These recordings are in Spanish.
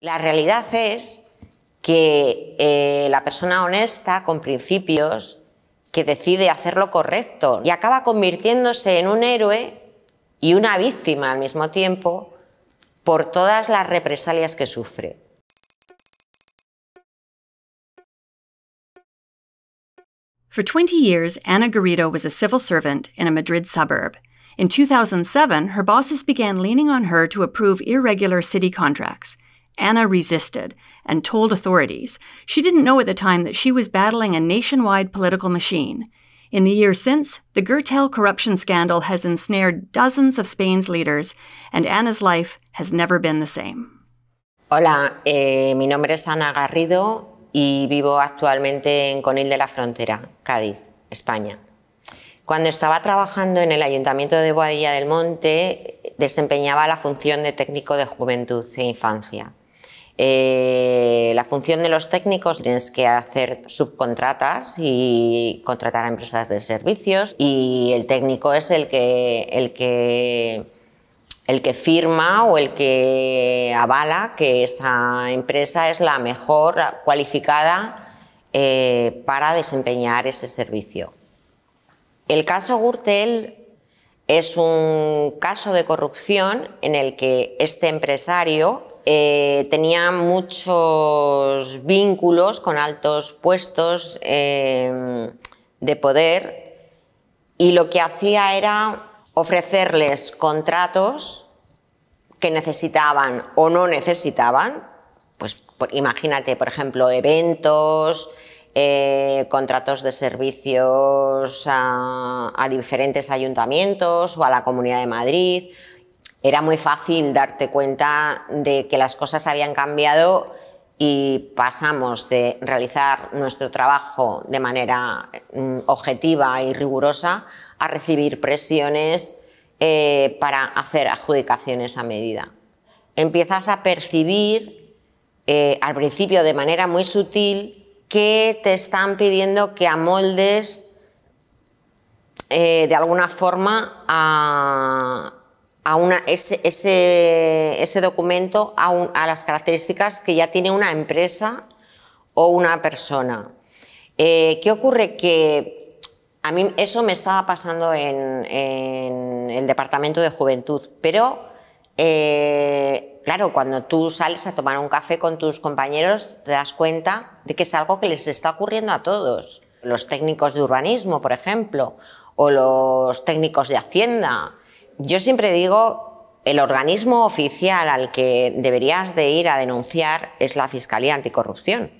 La realidad es que eh, la persona honesta, con principios, que decide hacer lo correcto y acaba convirtiéndose en un héroe y una víctima al mismo tiempo por todas las represalias que sufre. For 20 years, Ana Garrido was a civil servant in a Madrid suburb. In 2007, her bosses began leaning on her to approve irregular city contracts. Anna resisted and told authorities. She didn't know at the time that she was battling a nationwide political machine. In the years since, the Gertel corruption scandal has ensnared dozens of Spain's leaders, and Anna's life has never been the same. Hola, eh, mi nombre es Ana Garrido y vivo actualmente en Conil de la Frontera, Cádiz, España. Cuando estaba trabajando en el Ayuntamiento de Boadilla del Monte, desempeñaba la función de técnico de juventud e infancia. Eh, la función de los técnicos tienes que hacer subcontratas y contratar a empresas de servicios y el técnico es el que, el que, el que firma o el que avala que esa empresa es la mejor cualificada eh, para desempeñar ese servicio. El caso Gurtel es un caso de corrupción en el que este empresario eh, tenía muchos vínculos con altos puestos em, de poder y lo que hacía era ofrecerles contratos que necesitaban o no necesitaban, pues imagínate, por ejemplo, eventos, eh, contratos de servicios a diferentes ayuntamientos o a la Comunidad de Madrid, era muy fácil darte cuenta de que las cosas habían cambiado y pasamos de realizar nuestro trabajo de manera mm, objetiva y rigurosa a recibir presiones eh, para hacer adjudicaciones a medida. Empiezas a percibir eh, al principio de manera muy sutil que te están pidiendo que amoldes eh, de alguna forma a a ese, documento a, a, las características que ya tiene una empresa o una persona. Eh, ¿Qué ocurre? Que a mí eso me estaba pasando en, el Departamento de Juventud, pero eh, claro, cuando tú sales a tomar un café con tus compañeros, te das cuenta de que es algo que les está ocurriendo a todos. Los técnicos de urbanismo, por ejemplo, o los técnicos de Hacienda, yo siempre digo, el organismo oficial al que deberías de ir a denunciar es la Fiscalía Anticorrupción.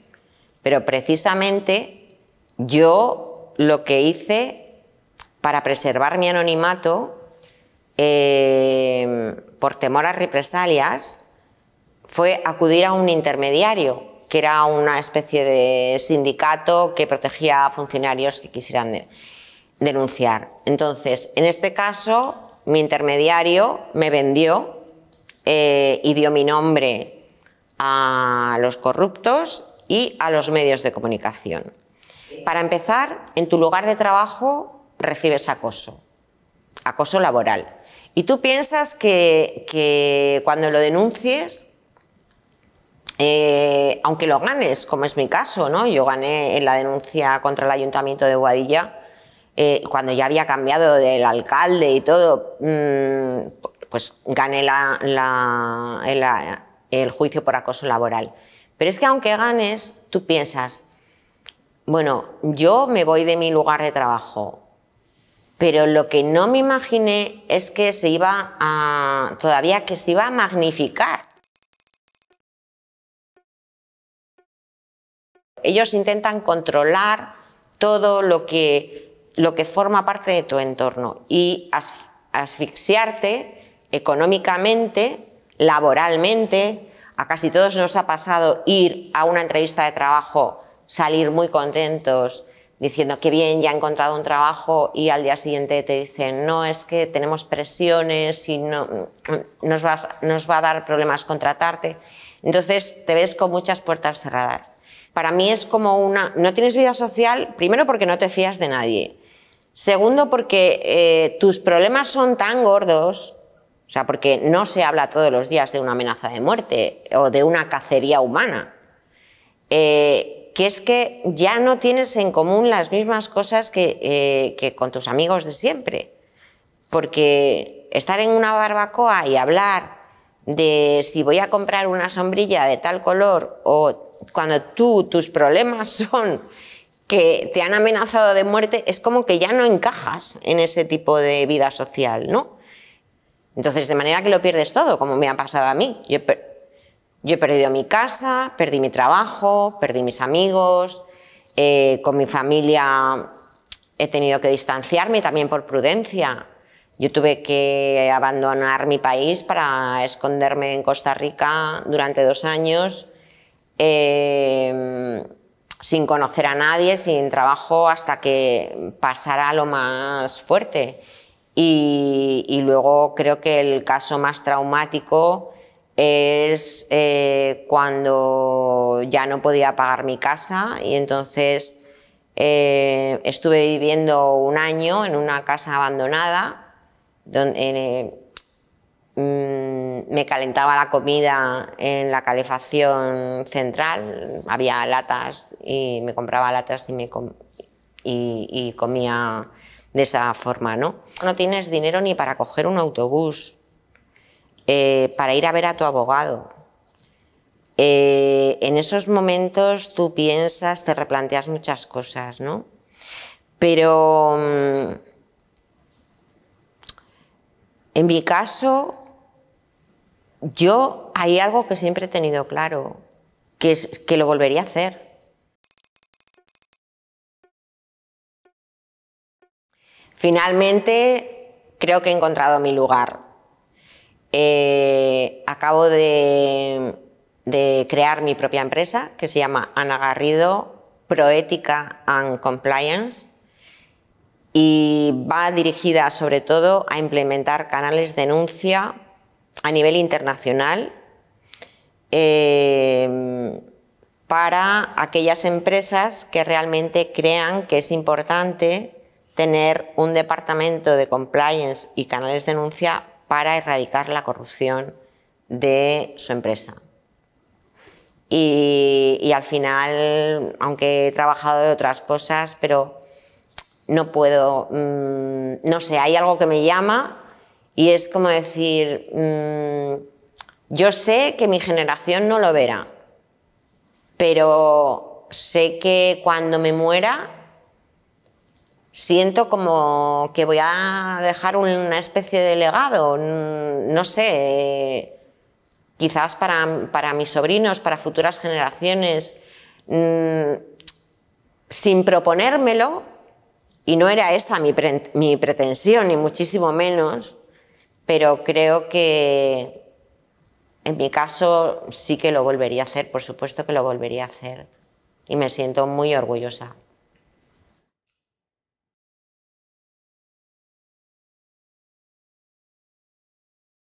Pero precisamente yo lo que hice para preservar mi anonimato eh, por temor a represalias fue acudir a un intermediario, que era una especie de sindicato que protegía a funcionarios que quisieran denunciar. Entonces, en este caso, mi intermediario me vendió eh, y dio mi nombre a los corruptos y a los medios de comunicación. Para empezar, en tu lugar de trabajo recibes acoso, acoso laboral. Y tú piensas que, cuando lo denuncies eh, aunque lo ganes, como es mi caso, ¿no? Yo gané en la denuncia contra el Ayuntamiento de Guadilla eh, cuando ya había cambiado del alcalde y todo, mm, pues gané el, el juicio por acoso laboral. Pero es que aunque ganes, tú piensas, bueno, yo me voy de mi lugar de trabajo, pero lo que no me imaginé es que se iba a, todavía que se iba a magnificar. Ellos intentan controlar todo lo que lo que forma parte de tu entorno y asfixiarte económicamente, laboralmente. A casi todos nos ha pasado ir a una entrevista de trabajo, salir muy contentos, diciendo que bien, ya he encontrado un trabajo y al día siguiente te dicen, no, es que tenemos presiones y nos, va, nos va a dar problemas contratarte. Entonces te ves con muchas puertas cerradas. Para mí es como una... No tienes vida social, primero porque no te fías de nadie. Segundo, porque eh, tus problemas son tan gordos, o sea, porque no se habla todos los días de una amenaza de muerte o de una cacería humana, eh, que es que ya no tienes en común las mismas cosas que, eh, que con tus amigos de siempre. Porque estar en una barbacoa y hablar de si voy a comprar una sombrilla de tal color o cuando tú tus problemas son que te han amenazado de muerte, es como que ya no encajas en ese tipo de vida social, ¿no? Entonces, de manera que lo pierdes todo, como me ha pasado a mí. Yo he, perdido mi casa, perdí mi trabajo, perdí mis amigos, eh, con mi familia he tenido que distanciarme también por prudencia. Yo tuve que abandonar mi país para esconderme en Costa Rica durante dos años. Eh, sin conocer a nadie, sin trabajo, hasta que pasara lo más fuerte. Y, luego creo que el caso más traumático es eh, cuando ya no podía pagar mi casa y entonces eh, estuve viviendo un año en una casa abandonada donde, Mm, me calentaba la comida en la calefacción central, había latas y me compraba latas y, comía de esa forma, ¿no? No tienes dinero ni para coger un autobús, eh, para ir a ver a tu abogado. Eh, en esos momentos tú piensas, te replanteas muchas cosas, ¿no? Pero mm, en mi caso, yo hay algo que siempre he tenido claro, que es que lo volvería a hacer. Finalmente, creo que he encontrado mi lugar. Eh, acabo de, de crear mi propia empresa que se llama Ana Garrido Proética and Compliance y va dirigida sobre todo a implementar canales de denuncia a nivel internacional em, para aquellas empresas que realmente crean que es importante tener un departamento de compliance y canales de denuncia para erradicar la corrupción de su empresa. Y, al final, aunque he trabajado de otras cosas, pero no puedo, mm, no sé, hay algo que me llama y es como decir, mm, yo sé que mi generación no lo verá, pero sé que cuando me muera siento como que voy a dejar una especie de legado, mm, no sé, quizás para, mis sobrinos, para futuras generaciones, mm, sin proponérmelo, y no era esa mi pretensión, ni muchísimo menos, pero creo que en mi caso sí que lo volvería a hacer, por supuesto que lo volvería a hacer y me siento muy orgullosa.